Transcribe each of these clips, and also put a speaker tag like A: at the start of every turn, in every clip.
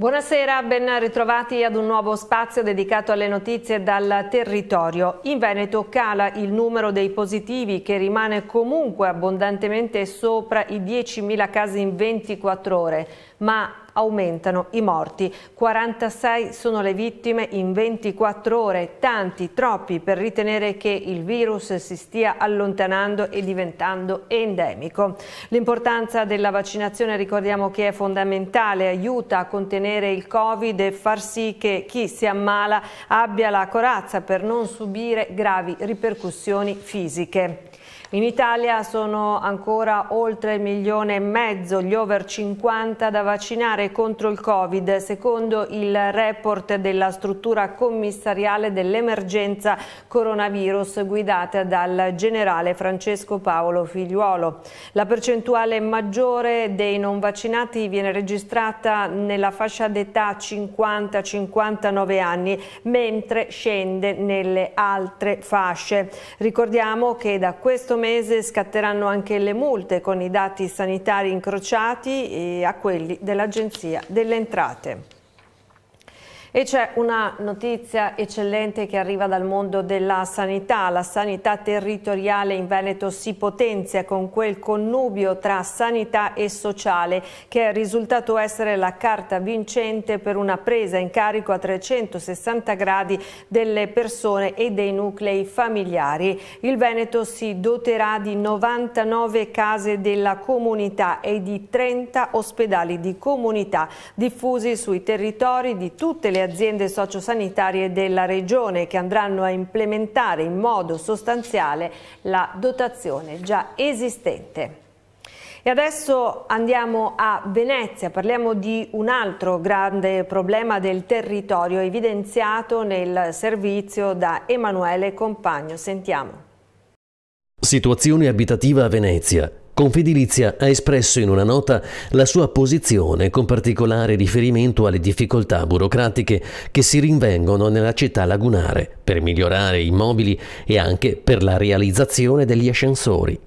A: Buonasera, ben ritrovati ad un nuovo spazio dedicato alle notizie dal territorio. In Veneto cala il numero dei positivi che rimane comunque abbondantemente sopra i 10.000 casi in 24 ore, ma aumentano i morti. 46 sono le vittime in 24 ore, tanti, troppi per ritenere che il virus si stia allontanando e diventando endemico. L'importanza della vaccinazione ricordiamo che è fondamentale, aiuta a contenere il Covid e far sì che chi si ammala abbia la corazza per non subire gravi ripercussioni fisiche. In Italia sono ancora oltre il milione e mezzo gli over 50 da vaccinare contro il Covid, secondo il report della struttura commissariale dell'emergenza coronavirus guidata dal generale Francesco Paolo Figliuolo. La percentuale maggiore dei non vaccinati viene registrata nella fascia d'età 50-59 anni, mentre scende nelle altre fasce. Ricordiamo che da questo mese scatteranno anche le multe con i dati sanitari incrociati eh, a quelli dell'Agenzia delle Entrate. E c'è una notizia eccellente che arriva dal mondo della sanità. La sanità territoriale in Veneto si potenzia con quel connubio tra sanità e sociale che è risultato essere la carta vincente per una presa in carico a 360 gradi delle persone e dei nuclei familiari. Il Veneto si doterà di 99 case della comunità e di 30 ospedali di comunità diffusi sui territori di tutte le le aziende sociosanitarie della Regione che andranno a implementare in modo sostanziale la dotazione già esistente. E adesso andiamo a Venezia, parliamo di un altro grande problema del territorio evidenziato nel servizio da Emanuele Compagno. Sentiamo.
B: Situazione abitativa a Venezia. Confedilizia ha espresso in una nota la sua posizione con particolare riferimento alle difficoltà burocratiche che si rinvengono nella città lagunare per migliorare i mobili e anche per la realizzazione degli ascensori.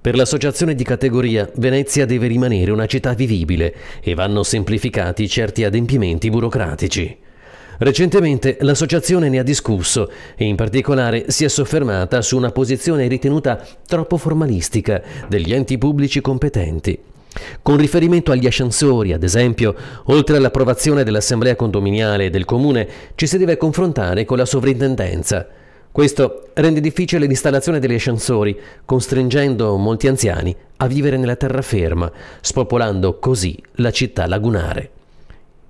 B: Per l'associazione di categoria Venezia deve rimanere una città vivibile e vanno semplificati certi adempimenti burocratici. Recentemente l'associazione ne ha discusso e in particolare si è soffermata su una posizione ritenuta troppo formalistica degli enti pubblici competenti. Con riferimento agli ascensori, ad esempio, oltre all'approvazione dell'assemblea condominiale e del comune, ci si deve confrontare con la sovrintendenza. Questo rende difficile l'installazione degli ascensori, costringendo molti anziani a vivere nella terraferma, spopolando così la città lagunare.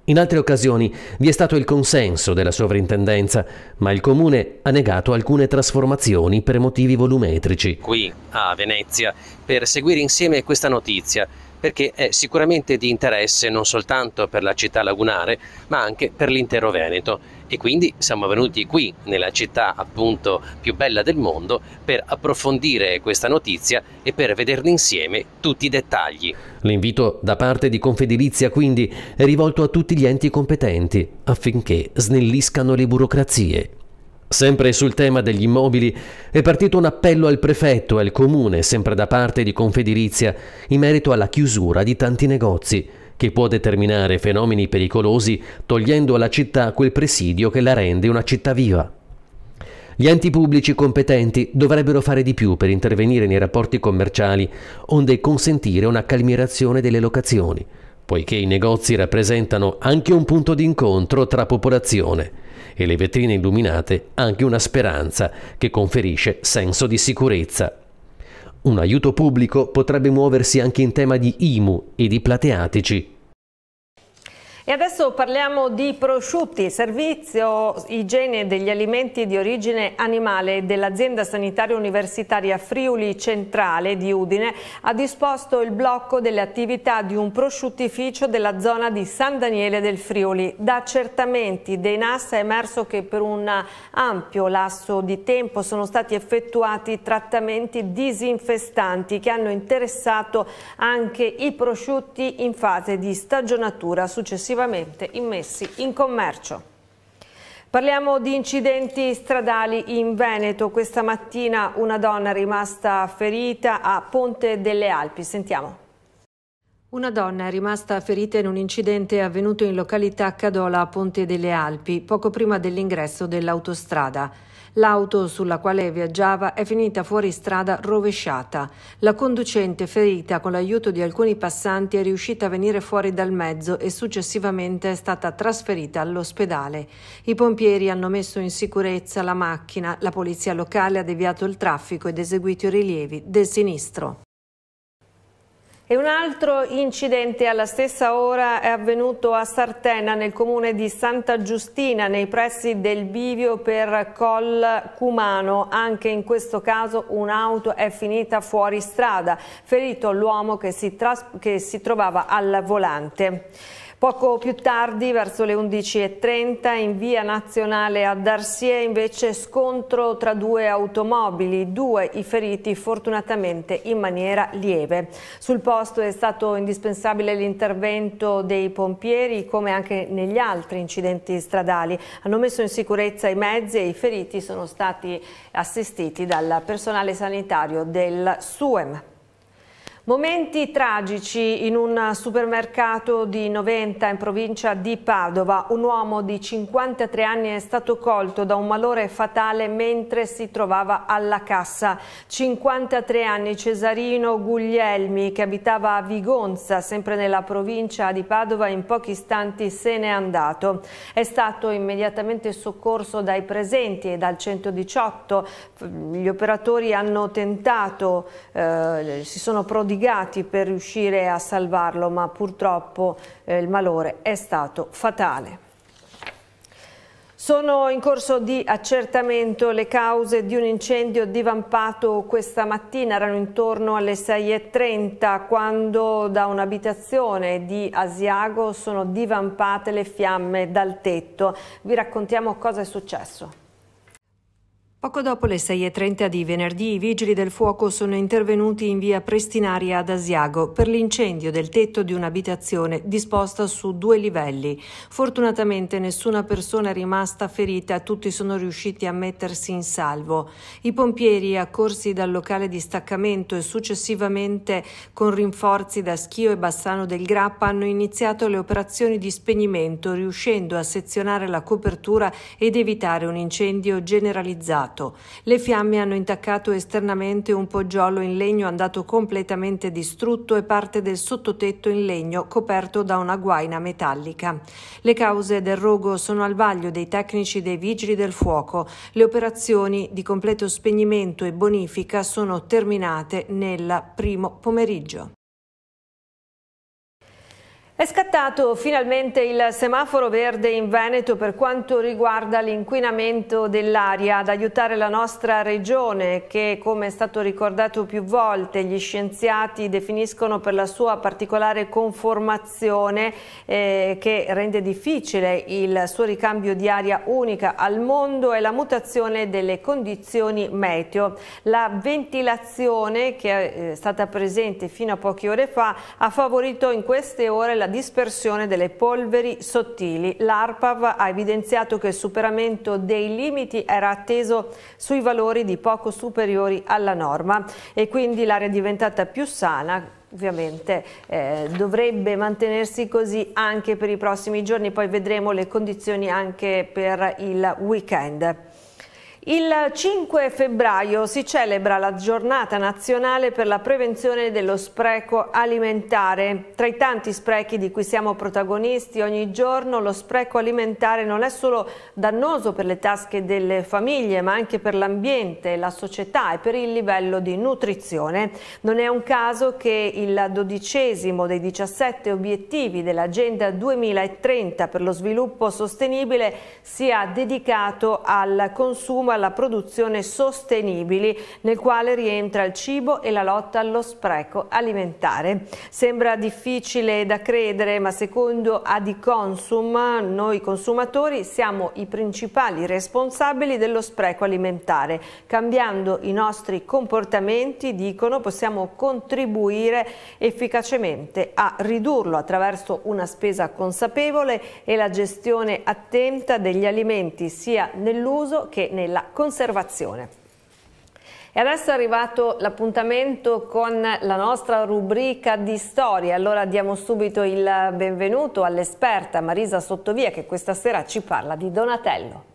B: In altre occasioni vi è stato il consenso della sovrintendenza, ma il comune ha negato alcune trasformazioni per motivi volumetrici. Qui a Venezia, per seguire insieme questa notizia, perché è sicuramente di interesse non soltanto per la città lagunare, ma anche per l'intero Veneto. E quindi siamo venuti qui, nella città appunto più bella del mondo, per approfondire questa notizia e per vederne insieme tutti i dettagli. L'invito da parte di Confedilizia quindi è rivolto a tutti gli enti competenti affinché snelliscano le burocrazie Sempre sul tema degli immobili è partito un appello al prefetto e al comune, sempre da parte di Confedilizia, in merito alla chiusura di tanti negozi, che può determinare fenomeni pericolosi togliendo alla città quel presidio che la rende una città viva. Gli enti pubblici competenti dovrebbero fare di più per intervenire nei rapporti commerciali, onde consentire una calmierazione delle locazioni, poiché i negozi rappresentano anche un punto di incontro tra popolazione e le vetrine illuminate anche una speranza che conferisce senso di sicurezza. Un aiuto pubblico potrebbe muoversi anche in tema di IMU e di plateatici,
A: e adesso parliamo di prosciutti, servizio igiene degli alimenti di origine animale dell'azienda sanitaria universitaria Friuli Centrale di Udine ha disposto il blocco delle attività di un prosciuttificio della zona di San Daniele del Friuli. Da accertamenti dei NAS è emerso che per un ampio lasso di tempo sono stati effettuati trattamenti disinfestanti che hanno interessato anche i prosciutti in fase di stagionatura successiva successivamente immessi in commercio. Parliamo di incidenti stradali in Veneto. Questa mattina una donna è rimasta ferita a Ponte delle Alpi. Sentiamo. Una donna è rimasta ferita in un incidente avvenuto in località Cadola a Ponte delle Alpi, poco prima dell'ingresso dell'autostrada. L'auto sulla quale viaggiava è finita fuori strada rovesciata. La conducente ferita con l'aiuto di alcuni passanti è riuscita a venire fuori dal mezzo e successivamente è stata trasferita all'ospedale. I pompieri hanno messo in sicurezza la macchina, la polizia locale ha deviato il traffico ed eseguito i rilievi del sinistro. E un altro incidente alla stessa ora è avvenuto a Sartena nel comune di Santa Giustina nei pressi del bivio per Col Cumano. Anche in questo caso un'auto è finita fuori strada, ferito l'uomo che, che si trovava al volante. Poco più tardi, verso le 11.30, in via nazionale a Darsie, invece scontro tra due automobili, due i feriti fortunatamente in maniera lieve. Sul posto posto è stato indispensabile l'intervento dei pompieri come anche negli altri incidenti stradali. Hanno messo in sicurezza i mezzi e i feriti sono stati assistiti dal personale sanitario del SUEM. Momenti tragici in un supermercato di Noventa in provincia di Padova. Un uomo di 53 anni è stato colto da un malore fatale mentre si trovava alla cassa. 53 anni Cesarino Guglielmi che abitava a Vigonza, sempre nella provincia di Padova, in pochi istanti se n'è andato. È stato immediatamente soccorso dai presenti e dal 118. Gli operatori hanno tentato, eh, si sono prodigati prodigati per riuscire a salvarlo, ma purtroppo eh, il malore è stato fatale. Sono in corso di accertamento le cause di un incendio divampato questa mattina, erano intorno alle 6.30 quando da un'abitazione di Asiago sono divampate le fiamme dal tetto. Vi raccontiamo cosa è successo. Poco dopo le 6.30 di venerdì i vigili del fuoco sono intervenuti in via Prestinaria ad Asiago per l'incendio del tetto di un'abitazione disposta su due livelli. Fortunatamente nessuna persona è rimasta ferita, tutti sono riusciti a mettersi in salvo. I pompieri accorsi dal locale di staccamento e successivamente con rinforzi da Schio e Bassano del Grappa hanno iniziato le operazioni di spegnimento riuscendo a sezionare la copertura ed evitare un incendio generalizzato bruciato. Le fiamme hanno intaccato esternamente un poggiolo in legno andato completamente distrutto e parte del sottotetto in legno coperto da una guaina metallica. Le cause del rogo sono al vaglio dei tecnici dei vigili del fuoco. Le operazioni di completo spegnimento e bonifica sono terminate nel primo pomeriggio. È scattato finalmente il semaforo verde in Veneto per quanto riguarda l'inquinamento dell'aria ad aiutare la nostra regione che come è stato ricordato più volte gli scienziati definiscono per la sua particolare conformazione eh, che rende difficile il suo ricambio di aria unica al mondo e la mutazione delle condizioni meteo. La ventilazione che è eh, stata presente fino a poche ore fa ha favorito in queste ore la dispersione delle polveri sottili. L'ARPAV ha evidenziato che il superamento dei limiti era atteso sui valori di poco superiori alla norma e quindi l'area è diventata più sana ovviamente eh, dovrebbe mantenersi così anche per i prossimi giorni, poi vedremo le condizioni anche per il weekend. Il 5 febbraio si celebra la giornata nazionale per la prevenzione dello spreco alimentare. Tra i tanti sprechi di cui siamo protagonisti ogni giorno, lo spreco alimentare non è solo dannoso per le tasche delle famiglie, ma anche per l'ambiente, la società e per il livello di nutrizione. Non è un caso che il dodicesimo dei 17 obiettivi dell'Agenda 2030 per lo sviluppo sostenibile sia dedicato al consumo alla produzione sostenibili, nel quale rientra il cibo e la lotta allo spreco alimentare. Sembra difficile da credere, ma secondo Adiconsum, noi consumatori siamo i principali responsabili dello spreco alimentare. Cambiando i nostri comportamenti, dicono, possiamo contribuire efficacemente a ridurlo attraverso una spesa consapevole e la gestione attenta degli alimenti sia nell'uso che nella della conservazione. E adesso è arrivato l'appuntamento con la nostra rubrica di storia. Allora diamo subito il benvenuto all'esperta Marisa Sottovia che questa sera ci parla di Donatello.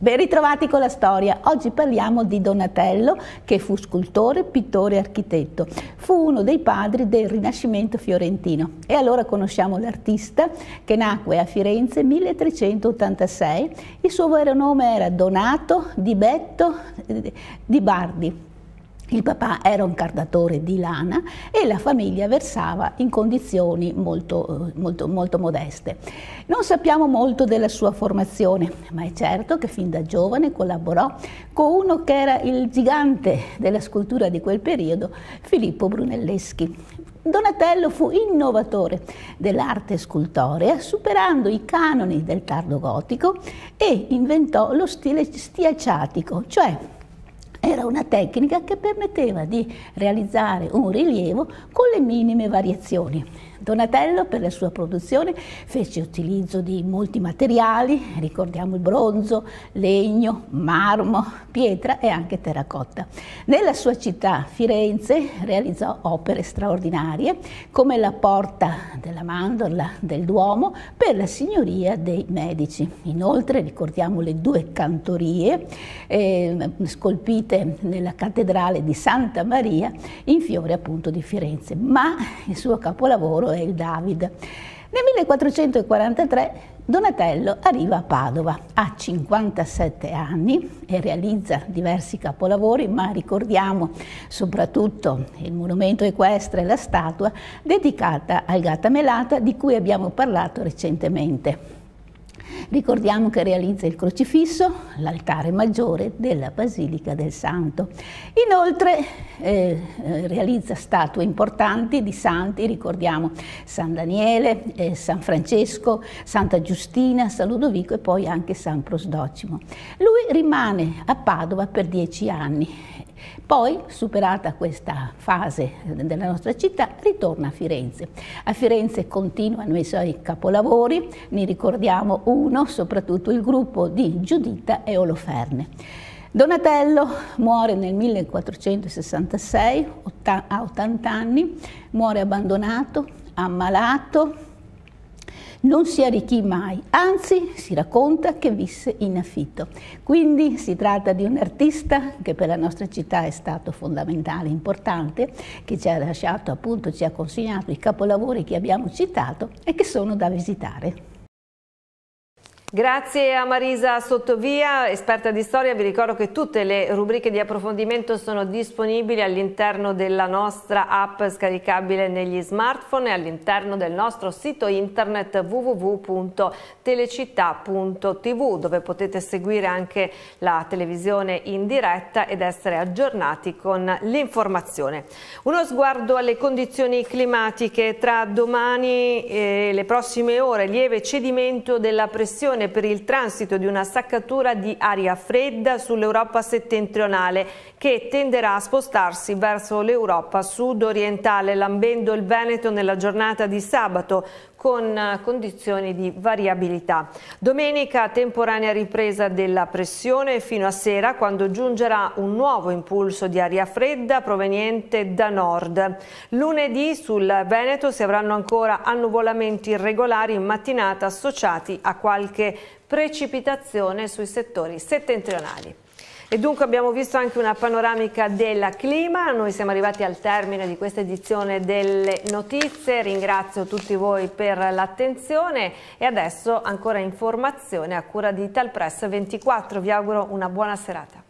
C: Ben ritrovati con la storia. Oggi parliamo di Donatello, che fu scultore, pittore e architetto. Fu uno dei padri del Rinascimento fiorentino. E allora conosciamo l'artista che nacque a Firenze nel 1386. Il suo vero nome era Donato di Betto eh, di Bardi il papà era un cardatore di lana e la famiglia versava in condizioni molto, eh, molto, molto, modeste. Non sappiamo molto della sua formazione, ma è certo che fin da giovane collaborò con uno che era il gigante della scultura di quel periodo, Filippo Brunelleschi. Donatello fu innovatore dell'arte scultorea, superando i canoni del tardo gotico e inventò lo stile stiaciatico, cioè era una tecnica che permetteva di realizzare un rilievo con le minime variazioni. Donatello per la sua produzione fece utilizzo di molti materiali, ricordiamo il bronzo, legno, marmo, pietra e anche terracotta. Nella sua città, Firenze, realizzò opere straordinarie come la porta della mandorla del Duomo per la signoria dei Medici. Inoltre ricordiamo le due cantorie eh, scolpite nella cattedrale di Santa Maria in fiore appunto di Firenze, ma il suo capolavoro Paolo e il David. Nel 1443 Donatello arriva a Padova, ha 57 anni e realizza diversi capolavori, ma ricordiamo soprattutto il monumento equestre e la statua dedicata al Gattamelata di cui abbiamo parlato recentemente. Ricordiamo che realizza il crocifisso, l'altare maggiore della Basilica del Santo. Inoltre eh, eh, realizza statue importanti di santi, ricordiamo San Daniele, eh, San Francesco, Santa Giustina, San Ludovico e poi anche San Prosdocimo. Lui rimane a Padova per dieci anni poi, superata questa fase della nostra città, ritorna a Firenze. A Firenze continuano i suoi capolavori, ne ricordiamo uno, soprattutto il gruppo di Giuditta e Oloferne. Donatello muore nel 1466, a 80 anni, muore abbandonato, ammalato, non si arricchì mai, anzi si racconta che visse in affitto. Quindi si tratta di un artista che per la nostra città è stato fondamentale, importante, che ci ha lasciato appunto, ci ha consegnato i capolavori che abbiamo citato e che sono da visitare.
A: Grazie a Marisa Sottovia, esperta di storia, vi ricordo che tutte le rubriche di approfondimento sono disponibili all'interno della nostra app scaricabile negli smartphone e all'interno del nostro sito internet www.telecittà.tv dove potete seguire anche la televisione in diretta ed essere aggiornati con l'informazione. Uno sguardo alle condizioni climatiche tra domani e eh, le prossime ore, lieve cedimento della pressione preparazione per il transito di una saccatura di aria fredda sull'Europa settentrionale che tenderà a spostarsi verso l'Europa sud-orientale, lambendo il Veneto nella giornata di sabato con eh, condizioni di variabilità. Domenica temporanea ripresa della pressione fino a sera quando giungerà un nuovo impulso di aria fredda proveniente da nord. Lunedì sul Veneto si avranno ancora annuvolamenti irregolari in mattinata associati a qualche precipitazione sui settori settentrionali. E dunque abbiamo visto anche una panoramica del clima, noi siamo arrivati al termine di questa edizione delle notizie, ringrazio tutti voi per l'attenzione e adesso ancora informazione a cura di Talpress 24, vi auguro una buona serata.